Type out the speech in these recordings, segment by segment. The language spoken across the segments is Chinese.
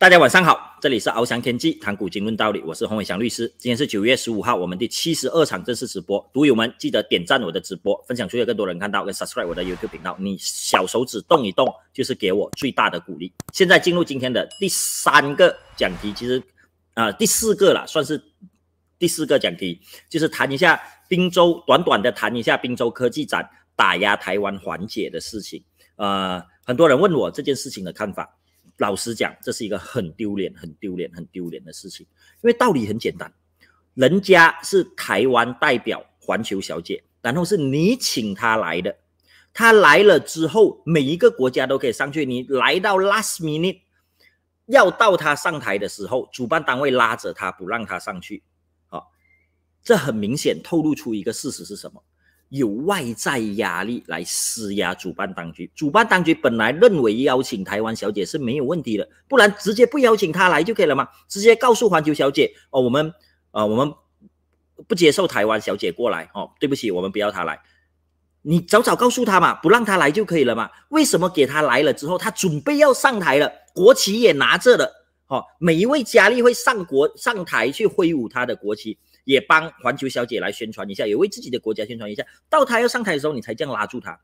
大家晚上好，这里是翱翔天际谈古今论道理，我是洪伟翔律师。今天是九月十五号，我们第七十二场正式直播。读友们记得点赞我的直播，分享出去更多人看到，跟 subscribe 我的 YouTube 频道。你小手指动一动，就是给我最大的鼓励。现在进入今天的第三个讲题，其实啊，第四个了，算是第四个讲题，就是谈一下滨州，短短的谈一下滨州科技展打压台湾缓解的事情。呃，很多人问我这件事情的看法。老实讲，这是一个很丢脸、很丢脸、很丢脸的事情。因为道理很简单，人家是台湾代表环球小姐，然后是你请她来的，她来了之后，每一个国家都可以上去。你来到 last minute，要到她上台的时候，主办单位拉着她不让她上去，啊，这很明显透露出一个事实是什么？有外在压力来施压主办当局，主办当局本来认为邀请台湾小姐是没有问题的，不然直接不邀请她来就可以了嘛，直接告诉环球小姐哦，我们呃我们不接受台湾小姐过来哦，对不起，我们不要她来，你早早告诉她嘛，不让她来就可以了嘛，为什么给她来了之后，她准备要上台了，国旗也拿着了哦，每一位佳丽会上国上台去挥舞她的国旗。也帮环球小姐来宣传一下，也为自己的国家宣传一下。到她要上台的时候，你才这样拉住她，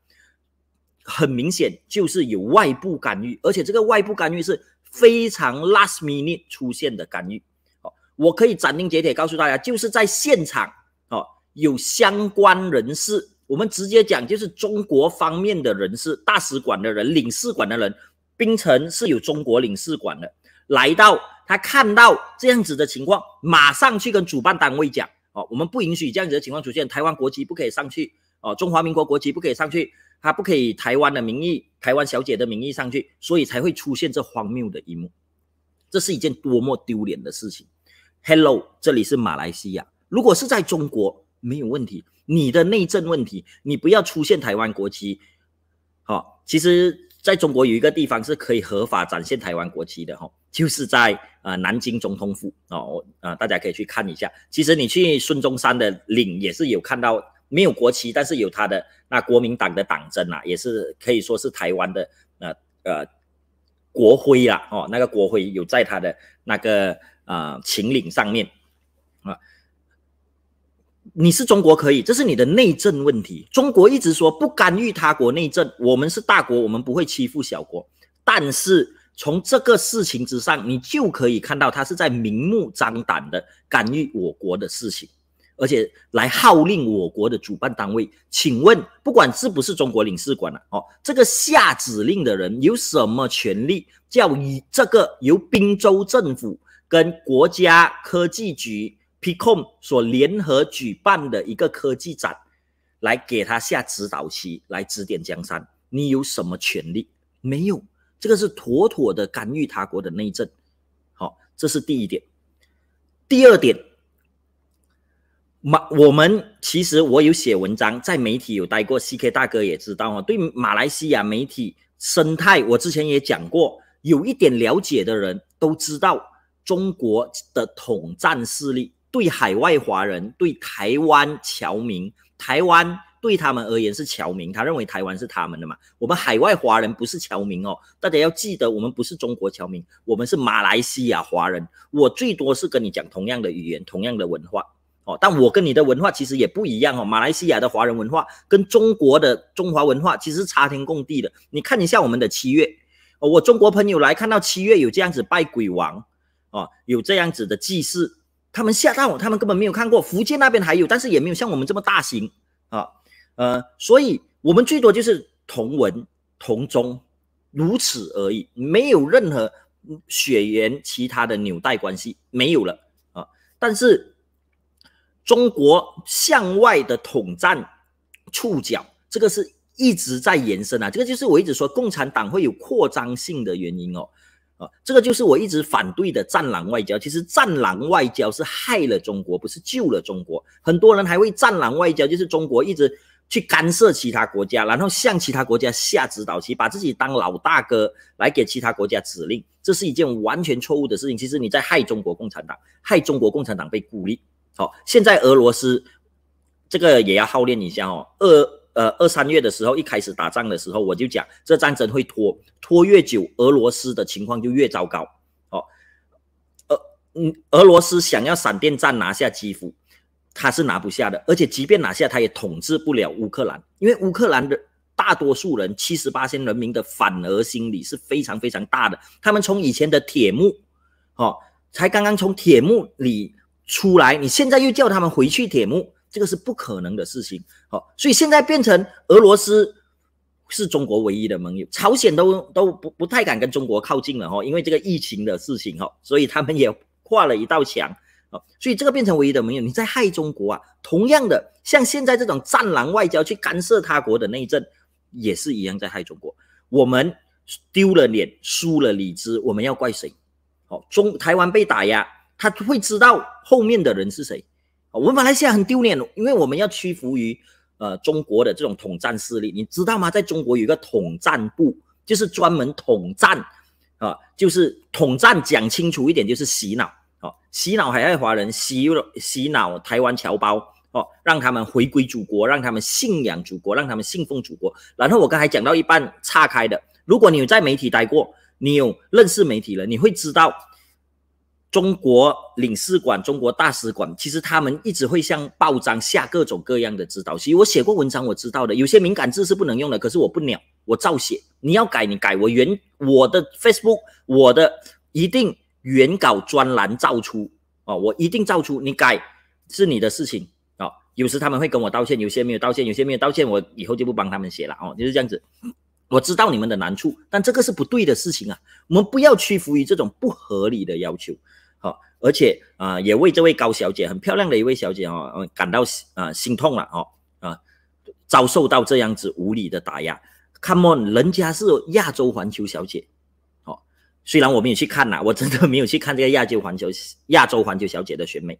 很明显就是有外部干预，而且这个外部干预是非常 last minute 出现的干预。哦，我可以斩钉截铁告诉大家，就是在现场哦，有相关人士，我们直接讲，就是中国方面的人士，大使馆的人，领事馆的人，冰城是有中国领事馆的。来到，他看到这样子的情况，马上去跟主办单位讲哦，我们不允许这样子的情况出现，台湾国旗不可以上去哦，中华民国国旗不可以上去，他不可以台湾的名义、台湾小姐的名义上去，所以才会出现这荒谬的一幕。这是一件多么丢脸的事情！Hello，这里是马来西亚，如果是在中国没有问题，你的内政问题，你不要出现台湾国旗。好，其实。在中国有一个地方是可以合法展现台湾国旗的哈，就是在啊南京总统府哦，啊大家可以去看一下。其实你去孙中山的岭也是有看到没有国旗，但是有他的那国民党的党争啊，也是可以说是台湾的呃呃国徽啊哦，那个国徽有在他的那个啊秦岭上面啊。你是中国可以，这是你的内政问题。中国一直说不干预他国内政，我们是大国，我们不会欺负小国。但是从这个事情之上，你就可以看到，他是在明目张胆的干预我国的事情，而且来号令我国的主办单位。请问，不管是不是中国领事馆了，哦，这个下指令的人有什么权利？叫以这个由滨州政府跟国家科技局。PCom 所联合举办的一个科技展，来给他下指导棋，来指点江山。你有什么权利？没有，这个是妥妥的干预他国的内政。好，这是第一点。第二点，马我们其实我有写文章，在媒体有待过，CK 大哥也知道啊。对马来西亚媒体生态，我之前也讲过，有一点了解的人都知道中国的统战势力。对海外华人，对台湾侨民，台湾对他们而言是侨民，他认为台湾是他们的嘛？我们海外华人不是侨民哦，大家要记得，我们不是中国侨民，我们是马来西亚华人。我最多是跟你讲同样的语言，同样的文化哦，但我跟你的文化其实也不一样哦。马来西亚的华人文化跟中国的中华文化其实是差天共地的。你看一下我们的七月，我中国朋友来看到七月有这样子拜鬼王，哦，有这样子的祭祀。他们下蛋，他们根本没有看过。福建那边还有，但是也没有像我们这么大型啊，呃，所以我们最多就是同文同宗如此而已，没有任何血缘其他的纽带关系没有了啊。但是中国向外的统战触角，这个是一直在延伸啊。这个就是我一直说共产党会有扩张性的原因哦。啊，这个就是我一直反对的“战狼外交”。其实“战狼外交”是害了中国，不是救了中国。很多人还会“战狼外交”就是中国一直去干涉其他国家，然后向其他国家下指导，其把自己当老大哥来给其他国家指令，这是一件完全错误的事情。其实你在害中国共产党，害中国共产党被孤立。好，现在俄罗斯这个也要号令一下哦，俄。呃，二三月的时候，一开始打仗的时候，我就讲这战争会拖，拖越久，俄罗斯的情况就越糟糕。哦，俄，嗯，俄罗斯想要闪电战拿下基辅，他是拿不下的。而且，即便拿下，他也统治不了乌克兰，因为乌克兰的大多数人，七十八线人民的反俄心理是非常非常大的。他们从以前的铁幕，哦，才刚刚从铁幕里出来，你现在又叫他们回去铁幕。这个是不可能的事情，好，所以现在变成俄罗斯是中国唯一的盟友，朝鲜都都不不太敢跟中国靠近了，哈，因为这个疫情的事情，哈，所以他们也画了一道墙，啊，所以这个变成唯一的盟友，你在害中国啊，同样的，像现在这种战狼外交去干涉他国的内政，也是一样在害中国，我们丢了脸，输了理智，我们要怪谁？哦，中台湾被打压，他会知道后面的人是谁。我们马来西亚很丢脸，因为我们要屈服于呃中国的这种统战势力，你知道吗？在中国有一个统战部，就是专门统战，啊，就是统战讲清楚一点，就是洗脑，啊，洗脑海外华人，洗洗脑台湾侨胞，哦，让他们回归祖国，让他们信仰祖国，让他们信奉祖国。然后我刚才讲到一半岔开的，如果你有在媒体待过，你有认识媒体人，你会知道。中国领事馆、中国大使馆，其实他们一直会向报章下各种各样的指导。其实我写过文章，我知道的有些敏感字是不能用的。可是我不鸟，我照写。你要改，你改我原我的 Facebook，我的一定原稿专栏照出哦，我一定照出。你改是你的事情哦。有时他们会跟我道歉，有些没有道歉，有些没有道歉，我以后就不帮他们写了哦。就是这样子，我知道你们的难处，但这个是不对的事情啊。我们不要屈服于这种不合理的要求。哦，而且啊，也为这位高小姐很漂亮的一位小姐哦，感到啊心痛了哦啊，遭受到这样子无理的打压。Come on，人家是亚洲环球小姐，哦，虽然我没有去看呐，我真的没有去看这个亚洲环球亚洲环球小姐的选美。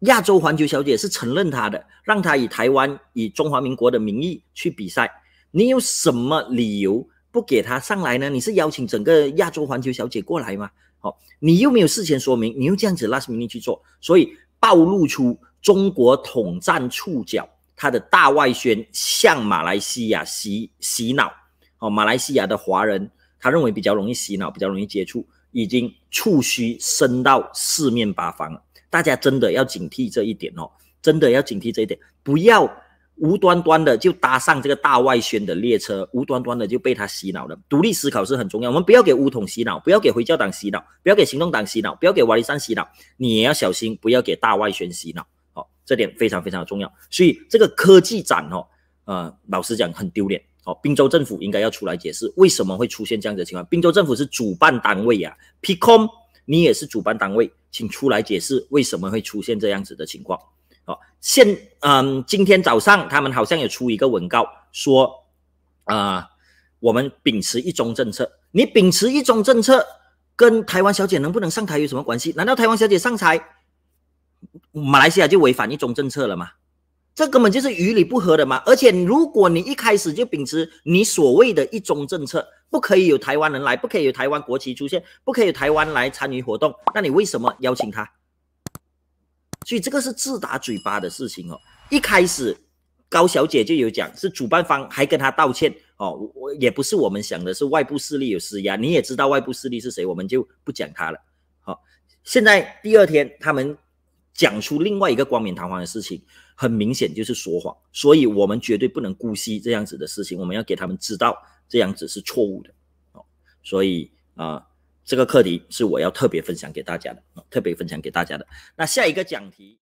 亚洲环球小姐是承认她的，让她以台湾以中华民国的名义去比赛。你有什么理由不给她上来呢？你是邀请整个亚洲环球小姐过来吗？你又没有事先说明，你又这样子 last minute 去做，所以暴露出中国统战触角，它的大外宣向马来西亚洗洗脑哦。马来西亚的华人，他认为比较容易洗脑，比较容易接触，已经触须伸到四面八方了。大家真的要警惕这一点哦，真的要警惕这一点，不要。无端端的就搭上这个大外宣的列车，无端端的就被他洗脑了。独立思考是很重要，我们不要给乌统洗脑，不要给回教党洗脑，不要给行动党洗脑，不要给瓦里山洗脑，你也要小心，不要给大外宣洗脑。好，这点非常非常重要。所以这个科技展哦，呃，老实讲很丢脸。哦，滨州政府应该要出来解释为什么会出现这样的情况。滨州政府是主办单位呀，PCom i 你也是主办单位，请出来解释为什么会出现这样子的情况。哦，现嗯，今天早上他们好像有出一个文告，说啊，我们秉持一中政策。你秉持一中政策，跟台湾小姐能不能上台有什么关系？难道台湾小姐上台，马来西亚就违反一中政策了吗？这根本就是于理不合的嘛！而且，如果你一开始就秉持你所谓的一中政策，不可以有台湾人来，不可以有台湾国旗出现，不可以有台湾来参与活动，那你为什么邀请他？所以这个是自打嘴巴的事情哦。一开始高小姐就有讲，是主办方还跟她道歉哦。我也不是我们想的是外部势力有施压，你也知道外部势力是谁，我们就不讲他了。好，现在第二天他们讲出另外一个光明堂皇的事情，很明显就是说谎。所以我们绝对不能姑息这样子的事情，我们要给他们知道这样子是错误的。哦，所以啊。这个课题是我要特别分享给大家的，特别分享给大家的。那下一个讲题。